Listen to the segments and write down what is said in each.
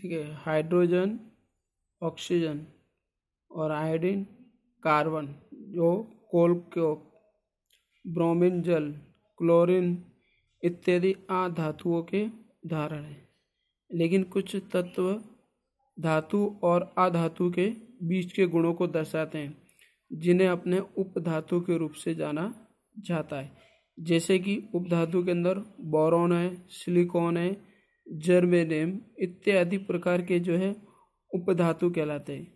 ठीक है hydrogen oxygen और आयोडीन कार्बन जो कोल को ब्रोमिन जल क्लोरीन इत्यादि आ धातुओं के उदाहरण हैं लेकिन कुछ तत्व धातु और आधातु के बीच के गुणों को दर्शाते हैं जिन्हें अपने उपधातु के रूप से जाना जाता है जैसे कि उपधातु के अंदर बोरोन है सिलिकॉन है जर्मेनेम इत्यादि प्रकार के जो है उपधातु कहलाते हैं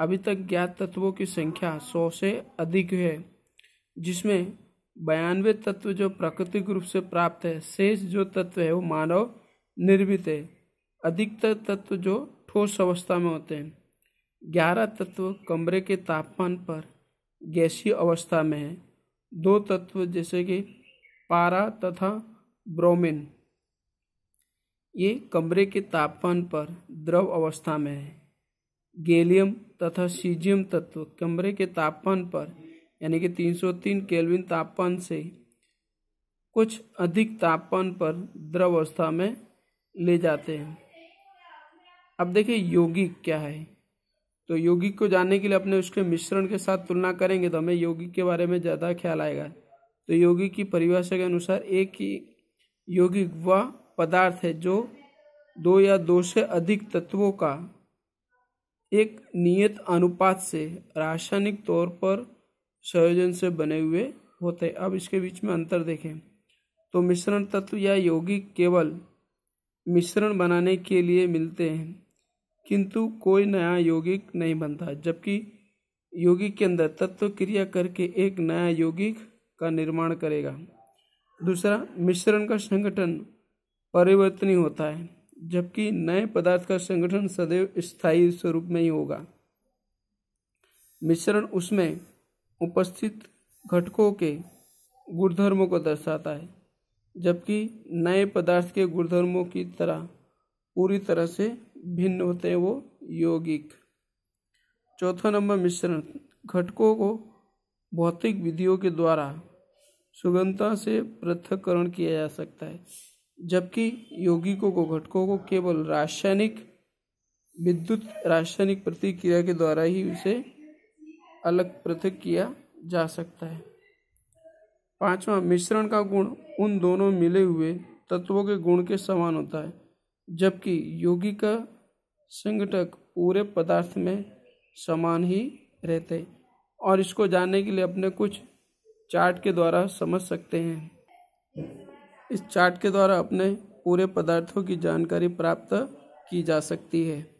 अभी तक ज्ञात तत्वों की संख्या सौ से अधिक है जिसमें बयानवे तत्व जो प्राकृतिक रूप से प्राप्त है शेष जो तत्व है वो मानव निर्मित है अधिकतर तत्व जो ठोस अवस्था में होते हैं ग्यारह तत्व कमरे के तापमान पर गैसीय अवस्था में है दो तत्व जैसे कि पारा तथा ब्रोमिन ये कमरे के तापमान पर द्रव अवस्था में है गैलियम तथा सीजियम तत्व कमरे के तापमान पर यानी कि 303 केल्विन तापमान से कुछ अधिक तापमान पर द्रव अवस्था में ले जाते हैं अब देखिए यौगिक क्या है तो यौगिक को जानने के लिए अपने उसके मिश्रण के साथ तुलना करेंगे तो हमें यौगिक के बारे में ज़्यादा ख्याल आएगा तो यौगिक की परिभाषा के अनुसार एक ही यौगिक वह पदार्थ है जो दो या दो से अधिक तत्वों का एक नियत अनुपात से रासायनिक तौर पर संयोजन से बने हुए होते अब इसके बीच में अंतर देखें तो मिश्रण तत्व या यौगिक केवल मिश्रण बनाने के लिए मिलते हैं किंतु कोई नया यौगिक नहीं बनता जबकि यौगिक के अंदर तत्व क्रिया करके एक नया यौगिक का निर्माण करेगा दूसरा मिश्रण का संगठन परिवर्तनीय होता है जबकि नए पदार्थ का संगठन सदैव स्थायी स्वरूप में ही होगा मिश्रण उसमें उपस्थित घटकों के गुणधर्मों को दर्शाता है जबकि नए पदार्थ के गुणधर्मों की तरह पूरी तरह से भिन्न होते हैं वो यौगिक चौथा नंबर मिश्रण घटकों को भौतिक विधियों के द्वारा सुगमता से पृथककरण किया जा सकता है जबकि यौगिकों को घटकों को केवल रासायनिक विद्युत रासायनिक प्रतिक्रिया के द्वारा ही उसे अलग पृथक किया जा सकता है पांचवा मिश्रण का गुण उन दोनों मिले हुए तत्वों के गुण के समान होता है जबकि योगी का संगठक पूरे पदार्थ में समान ही रहते हैं और इसको जानने के लिए अपने कुछ चार्ट के द्वारा समझ सकते हैं इस चार्ट के द्वारा अपने पूरे पदार्थों की जानकारी प्राप्त की जा सकती है